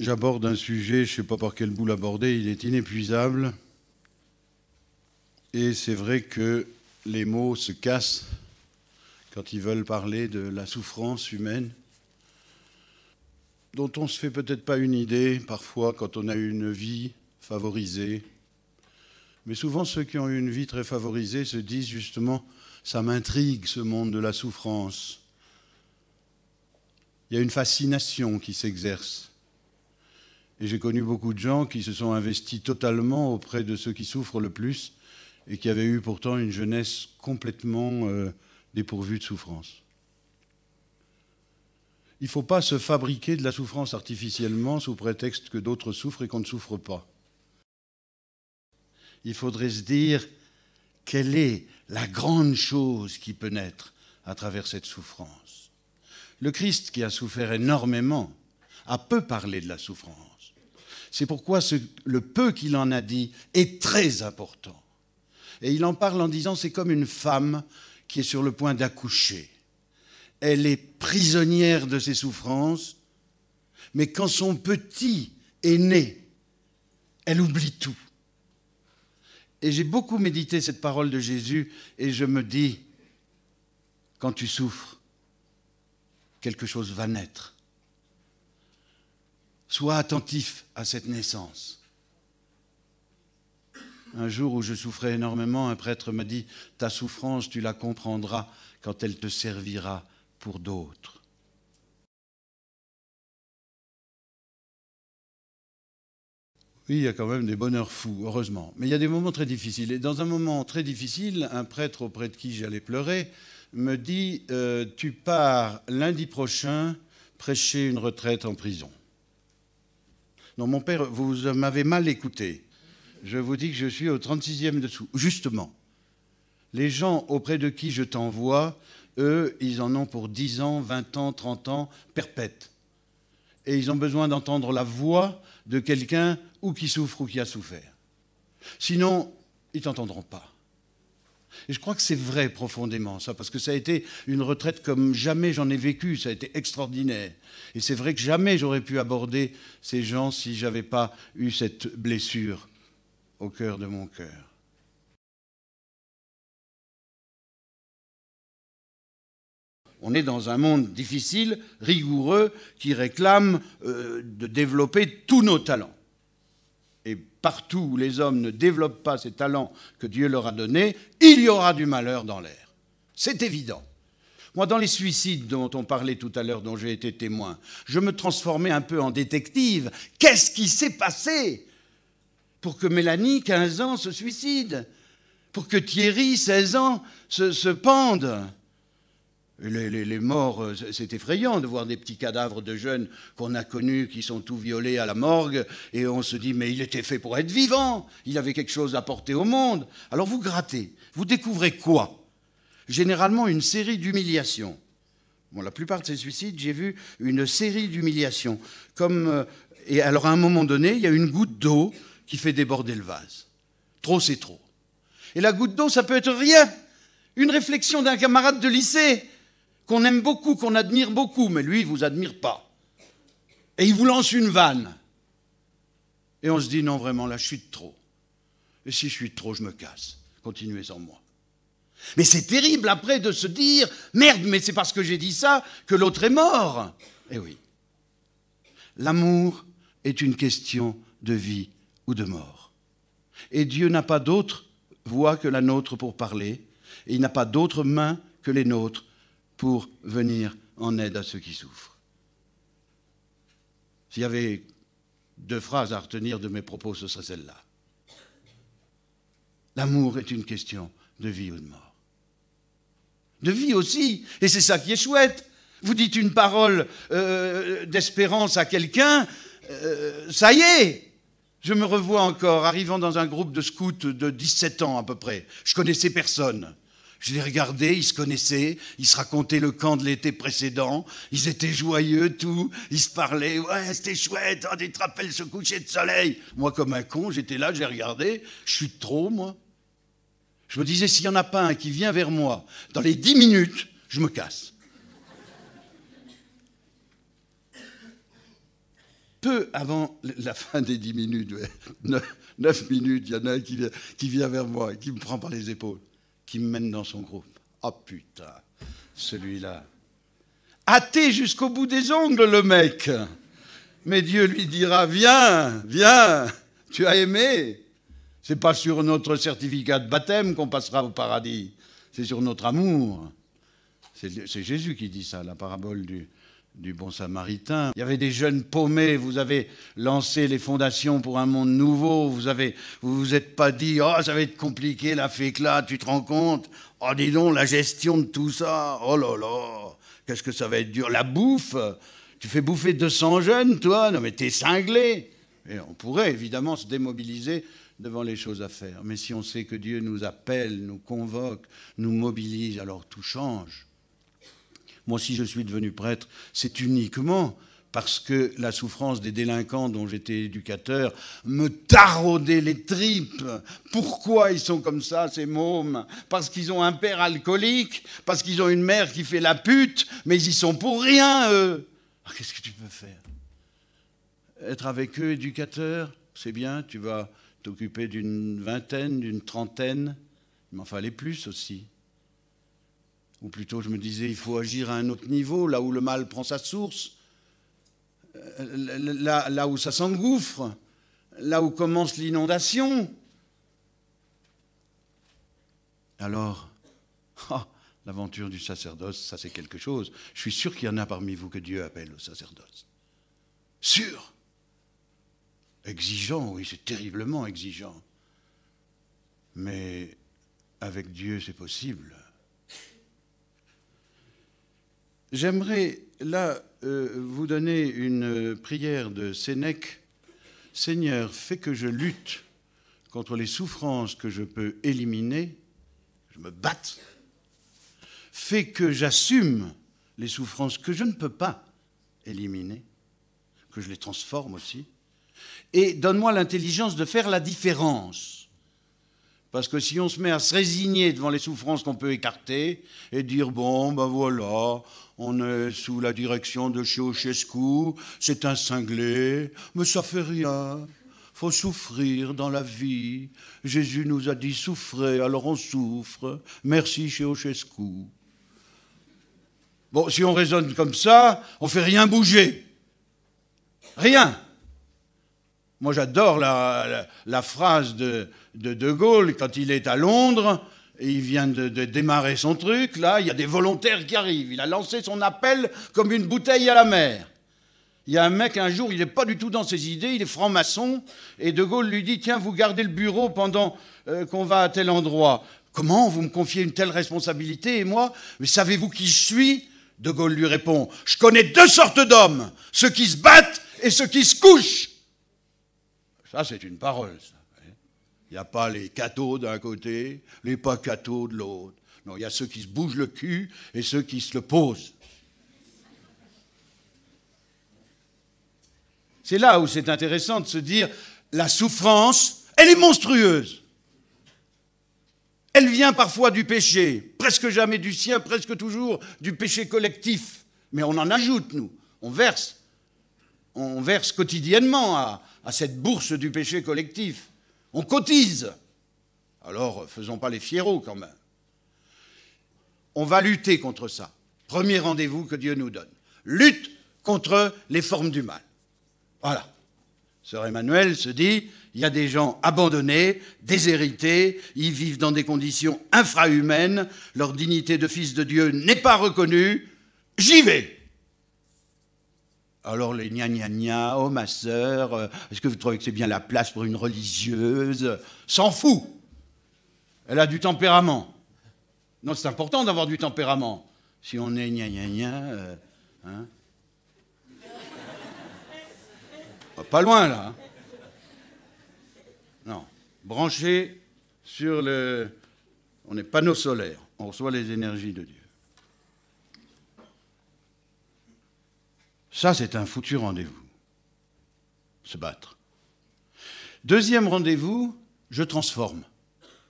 J'aborde un sujet, je ne sais pas par quel bout l'aborder, il est inépuisable. Et c'est vrai que les mots se cassent quand ils veulent parler de la souffrance humaine, dont on ne se fait peut-être pas une idée parfois quand on a une vie favorisée. Mais souvent ceux qui ont eu une vie très favorisée se disent justement, ça m'intrigue ce monde de la souffrance. Il y a une fascination qui s'exerce. Et j'ai connu beaucoup de gens qui se sont investis totalement auprès de ceux qui souffrent le plus et qui avaient eu pourtant une jeunesse complètement euh, dépourvue de souffrance. Il ne faut pas se fabriquer de la souffrance artificiellement sous prétexte que d'autres souffrent et qu'on ne souffre pas. Il faudrait se dire quelle est la grande chose qui peut naître à travers cette souffrance. Le Christ qui a souffert énormément a peu parlé de la souffrance. C'est pourquoi le peu qu'il en a dit est très important. Et il en parle en disant c'est comme une femme qui est sur le point d'accoucher. Elle est prisonnière de ses souffrances, mais quand son petit est né, elle oublie tout. Et j'ai beaucoup médité cette parole de Jésus et je me dis, quand tu souffres, quelque chose va naître. Sois attentif à cette naissance. Un jour où je souffrais énormément, un prêtre m'a dit, ta souffrance, tu la comprendras quand elle te servira pour d'autres. Oui, il y a quand même des bonheurs fous, heureusement. Mais il y a des moments très difficiles. Et dans un moment très difficile, un prêtre auprès de qui j'allais pleurer me dit euh, Tu pars lundi prochain prêcher une retraite en prison. Non, mon père, vous m'avez mal écouté. Je vous dis que je suis au 36e dessous. Justement, les gens auprès de qui je t'envoie, eux, ils en ont pour 10 ans, 20 ans, 30 ans, perpète. Et ils ont besoin d'entendre la voix de quelqu'un ou qui souffre ou qui a souffert. Sinon, ils t'entendront pas. Et je crois que c'est vrai profondément, ça, parce que ça a été une retraite comme jamais j'en ai vécu, ça a été extraordinaire. Et c'est vrai que jamais j'aurais pu aborder ces gens si n'avais pas eu cette blessure au cœur de mon cœur. On est dans un monde difficile, rigoureux, qui réclame euh, de développer tous nos talents partout où les hommes ne développent pas ces talents que Dieu leur a donnés, il y aura du malheur dans l'air. C'est évident. Moi, dans les suicides dont on parlait tout à l'heure, dont j'ai été témoin, je me transformais un peu en détective. Qu'est-ce qui s'est passé pour que Mélanie, 15 ans, se suicide Pour que Thierry, 16 ans, se, pende les, morts, euh, c'est effrayant de voir des petits cadavres de jeunes qu'on a connus qui sont tous violés à la morgue et on se dit mais il était fait pour être vivant, il avait quelque chose à porter au monde. Alors vous grattez, vous découvrez quoi Généralement une série d'humiliations. Bon, la plupart de ces suicides, j'ai vu une série d'humiliations. Comme, euh, et alors à un moment donné, il y a une goutte d'eau qui fait déborder le vase. Trop, c'est trop. Et la goutte d'eau, ça peut être rien. Une réflexion d'un camarade de lycée, qu'on aime beaucoup, qu'on admire beaucoup, mais lui, il ne vous admire pas. Et il vous lance une vanne. Et on se dit, non, vraiment, là, je suis trop. Et si je suis trop, je me casse. Continuez en moi. Mais c'est terrible après de se dire, merde, mais c'est parce que j'ai dit ça que l'autre est mort. Eh oui. L'amour est une question de vie ou de mort. Et Dieu n'a pas d'autre voix que la nôtre pour parler, et il n'a pas d'autre main que les nôtres pour venir en aide à ceux qui souffrent. S'il y avait deux phrases à retenir de mes propos, ce serait celle-là. L'amour est une question de vie ou de mort. De vie aussi, et c'est ça qui est chouette. Vous dites une parole euh, d'espérance à quelqu'un, euh, ça y est, je me revois encore arrivant dans un groupe de scouts de 17 ans à peu près. Je connaissais personne. Je les regardais, ils se connaissaient, ils se racontaient le camp de l'été précédent, ils étaient joyeux, tout, ils se parlaient, ouais, c'était chouette, on hein, tu te se coucher de soleil Moi, comme un con, j'étais là, j'ai regardé, je suis trop, moi. Je me disais, s'il n'y en a pas un qui vient vers moi, dans les dix minutes, je me casse. peu avant la fin des dix minutes, neuf minutes, il y en a un qui qui vient vers moi et qui me prend par les épaules qui me mène dans son groupe. oh, putain, celui-là. Athée jusqu'au bout des ongles, le mec. Mais Dieu lui dira, viens, viens, tu as aimé. C'est pas sur notre certificat de baptême qu'on passera au paradis, c'est sur notre amour. C'est Jésus qui dit ça, la parabole du, du bon samaritain. Il y avait des jeunes paumés, vous avez lancé les fondations pour un monde nouveau, vous avez, vous, vous êtes pas dit, oh, ça va être compliqué, la là, tu te rends compte Oh, dis donc, la gestion de tout ça, oh là là, qu'est-ce que ça va être dur La bouffe Tu fais bouffer 200 jeunes, toi Non, mais t'es cinglé Et on pourrait évidemment se démobiliser devant les choses à faire. Mais si on sait que Dieu nous appelle, nous convoque, nous mobilise, alors tout change. Moi, si je suis devenu prêtre, c'est uniquement parce que la souffrance des délinquants dont j'étais éducateur me taraudait les tripes. Pourquoi ils sont comme ça, ces mômes Parce qu'ils ont un père alcoolique, parce qu'ils ont une mère qui fait la pute, mais ils y sont pour rien, eux. Ah, qu'est-ce que tu peux faire Être avec eux, éducateur, c'est bien, tu vas t'occuper d'une vingtaine, d'une trentaine, il m'en fallait plus aussi ou plutôt je me disais, il faut agir à un autre niveau, là où le mal prend sa source, euh, là, où ça s'engouffre, là où commence l'inondation. Alors, oh, l'aventure du sacerdoce, ça c'est quelque chose. Je suis sûr qu'il y en a parmi vous que Dieu appelle au sacerdoce. Sûr. Exigeant, oui, c'est terriblement exigeant. Mais avec Dieu, c'est possible. J'aimerais là euh, vous donner une euh, prière de Sénèque. Seigneur, fais que je lutte contre les souffrances que je peux éliminer, je me batte. Fais que j'assume les souffrances que je ne peux pas éliminer, que je les transforme aussi. Et donne-moi l'intelligence de faire la différence parce que si on se met à se résigner devant les souffrances qu'on peut écarter et dire bon, ben voilà, on est sous la direction de Ceausescu, c'est un cinglé, mais ça fait rien. Faut souffrir dans la vie. Jésus nous a dit souffrez, alors on souffre. Merci Ceausescu. Bon, si on raisonne comme ça, on fait rien bouger. Rien. Moi, j'adore la, phrase de, de, Gaulle quand il est à Londres. Et il vient de, démarrer son truc, là, il y a des volontaires qui arrivent. Il a lancé son appel comme une bouteille à la mer. Il y a un mec, un jour, il n'est pas du tout dans ses idées, il est franc-maçon, et De Gaulle lui dit, tiens, vous gardez le bureau pendant euh, qu'on va à tel endroit. Comment vous me confiez une telle responsabilité Et moi, mais savez-vous qui je suis De Gaulle lui répond, je connais deux sortes d'hommes, ceux qui se battent et ceux qui se couchent. Ça, c'est une parole, ça. Hein. Il n'y a pas les cathos d'un côté, les pas cathos de l'autre. Non, il y a ceux qui se bougent le cul et ceux qui se le posent. C'est là où c'est intéressant de se dire la souffrance, elle est monstrueuse. Elle vient parfois du péché, presque jamais du sien, presque toujours du péché collectif. Mais on en ajoute, nous. On verse. On verse quotidiennement à, à cette bourse du péché collectif. On cotise. Alors, faisons pas les fieraux quand même. On va lutter contre ça. Premier rendez-vous que Dieu nous donne. Lutte contre les formes du mal. Voilà. Sœur Emmanuel se dit, il y a des gens abandonnés, déshérités, ils vivent dans des conditions infrahumaines, leur dignité de fils de Dieu n'est pas reconnue, j'y vais. Alors les gna gna gna, oh ma sœur, euh, est-ce que vous trouvez que c'est bien la place pour une religieuse S'en fout Elle a du tempérament. Non, c'est important d'avoir du tempérament. Si on est gna gna gna, euh, hein oh, Pas loin là. Hein. Non. Branché sur le. On est panneau solaire. On reçoit les énergies de Dieu. Ça, c'est un foutu rendez-vous. Se battre. Deuxième rendez-vous, je transforme.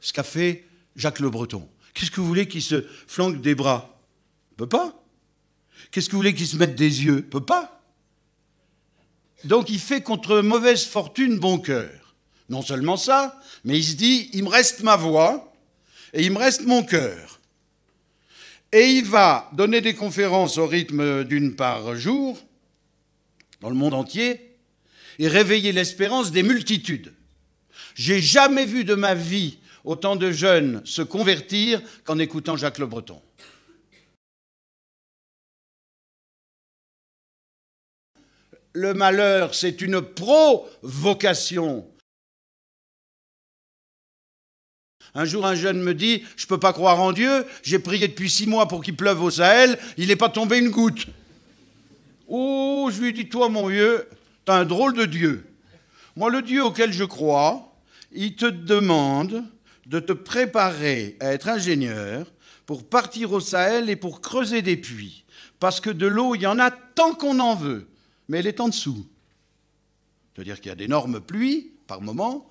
Ce qu'a fait Jacques Le Breton. Qu'est-ce que vous voulez qu'il se flanque des bras peut pas. Qu'est-ce que vous voulez qu'il se mette des yeux peut pas. Donc il fait contre mauvaise fortune bon cœur. Non seulement ça, mais il se dit il me reste ma voix et il me reste mon cœur. Et il va donner des conférences au rythme d'une par jour, dans le monde entier et réveiller l'espérance des multitudes. J'ai jamais vu de ma vie autant de jeunes se convertir qu'en écoutant Jacques Le Breton. Le malheur, c'est une provocation. Un jour, un jeune me dit Je ne peux pas croire en Dieu, j'ai prié depuis six mois pour qu'il pleuve au Sahel, il n'est pas tombé une goutte. Oh, je lui dis toi, mon vieux, t'as un drôle de Dieu. Moi, le Dieu auquel je crois, il te demande de te préparer à être ingénieur pour partir au Sahel et pour creuser des puits. Parce que de l'eau, il y en a tant qu'on en veut, mais elle est en dessous. C'est-à-dire qu'il y a d'énormes pluies par moment,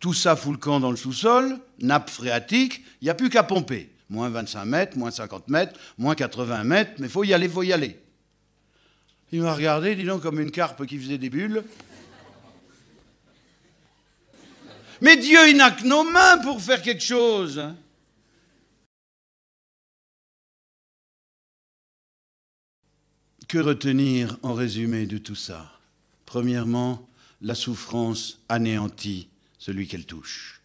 tout ça fout le camp dans le sous-sol, nappe phréatique, il n'y a plus qu'à pomper. Moins 25 mètres, moins 50 mètres, moins 80 mètres, mais il faut y aller, il faut y aller. Il m'a regardé, dis donc, comme une carpe qui faisait des bulles. Mais Dieu, il n'a que nos mains pour faire quelque chose. Que retenir en résumé de tout ça Premièrement, la souffrance anéantit celui qu'elle touche.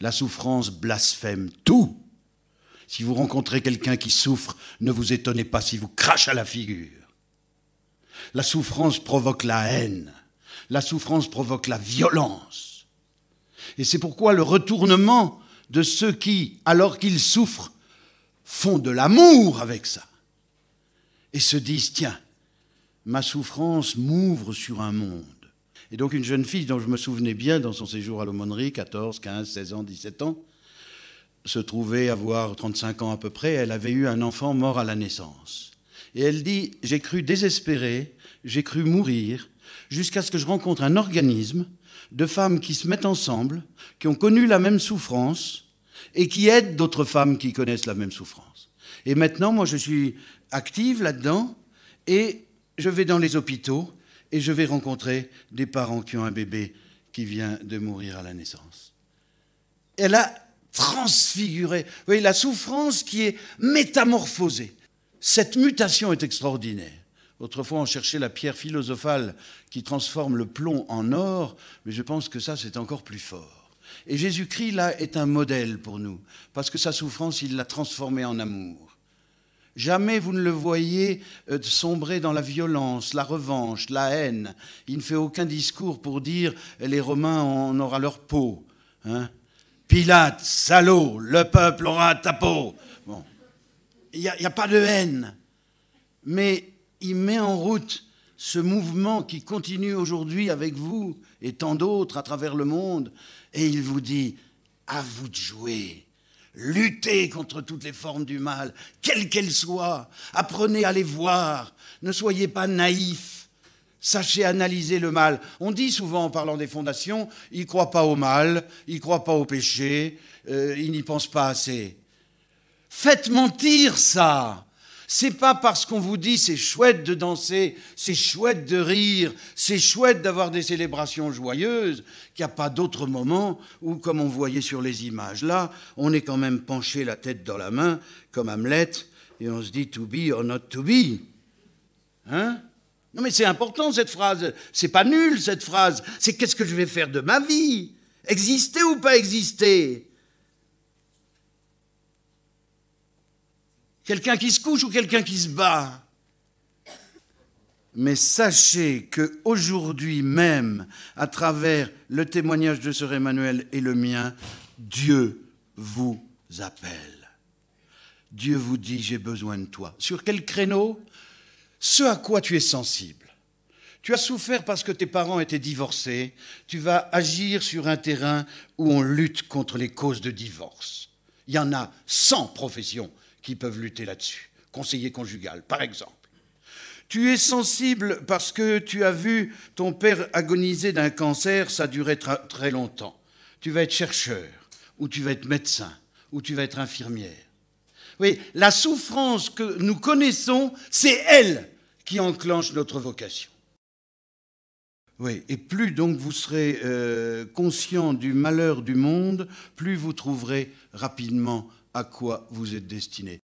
La souffrance blasphème tout. Si vous rencontrez quelqu'un qui souffre, ne vous étonnez pas si vous crache à la figure. La souffrance provoque la haine. La souffrance provoque la violence. Et c'est pourquoi le retournement de ceux qui, alors qu'ils souffrent, font de l'amour avec ça. Et se disent, tiens, ma souffrance m'ouvre sur un monde. Et donc une jeune fille dont je me souvenais bien dans son séjour à l'aumônerie, 14, 15, 16 ans, 17 ans, se trouvait avoir 35 ans à peu près, elle avait eu un enfant mort à la naissance. Et elle dit, j'ai cru désespérer, j'ai cru mourir, jusqu'à ce que je rencontre un organisme de femmes qui se mettent ensemble, qui ont connu la même souffrance et qui aident d'autres femmes qui connaissent la même souffrance. Et maintenant, moi, je suis active là-dedans et je vais dans les hôpitaux et je vais rencontrer des parents qui ont un bébé qui vient de mourir à la naissance. Elle a transfiguré. voyez, la souffrance qui est métamorphosée. Cette mutation est extraordinaire. Autrefois, on cherchait la pierre philosophale qui transforme le plomb en or, mais je pense que ça, c'est encore plus fort. Et Jésus-Christ, là, est un modèle pour nous, parce que sa souffrance, il l'a transformée en amour. Jamais vous ne le voyez euh, sombrer dans la violence, la revanche, la haine. Il ne fait aucun discours pour dire euh, les Romains on aura leur peau. Hein. Pilate, salaud, le peuple aura ta peau. Bon. Il n'y a, pas de haine. Mais il met en route ce mouvement qui continue aujourd'hui avec vous et tant d'autres à travers le monde. Et il vous dit, à vous de jouer. Luttez contre toutes les formes du mal, quelles qu'elles soient. Apprenez à les voir. Ne soyez pas naïfs. Sachez analyser le mal. On dit souvent en parlant des fondations, il ne croient pas au mal, il ne croient pas au péché, euh, il n'y pense pas assez. Faites mentir ça. C'est pas parce qu'on vous dit c'est chouette de danser, c'est chouette de rire, c'est chouette d'avoir des célébrations joyeuses qu'il n'y a pas d'autres moments où, comme on voyait sur les images là, on est quand même penché la tête dans la main, comme Hamlet, et on se dit to be or not to be. Hein Non mais c'est important cette phrase, c'est pas nul cette phrase, c'est qu'est-ce que je vais faire de ma vie Exister ou pas exister Quelqu'un qui se couche ou quelqu'un qui se bat mais sachez que aujourd'hui même, à travers le témoignage de Sœur Emmanuel et le mien, Dieu vous appelle. Dieu vous dit j'ai besoin de toi. Sur quel créneau Ce à quoi tu es sensible. Tu as souffert parce que tes parents étaient divorcés. Tu vas agir sur un terrain où on lutte contre les causes de divorce. Il y en a 100 professions qui peuvent lutter là-dessus. Conseiller conjugal, par exemple. Tu es sensible parce que tu as vu ton père agoniser d'un cancer, ça a duré très longtemps. Tu vas être chercheur, ou tu vas être médecin, ou tu vas être infirmière. Oui, la souffrance que nous connaissons, c'est elle qui enclenche notre vocation. Oui, et plus donc vous serez euh, conscient du malheur du monde, plus vous trouverez rapidement à quoi vous êtes destiné.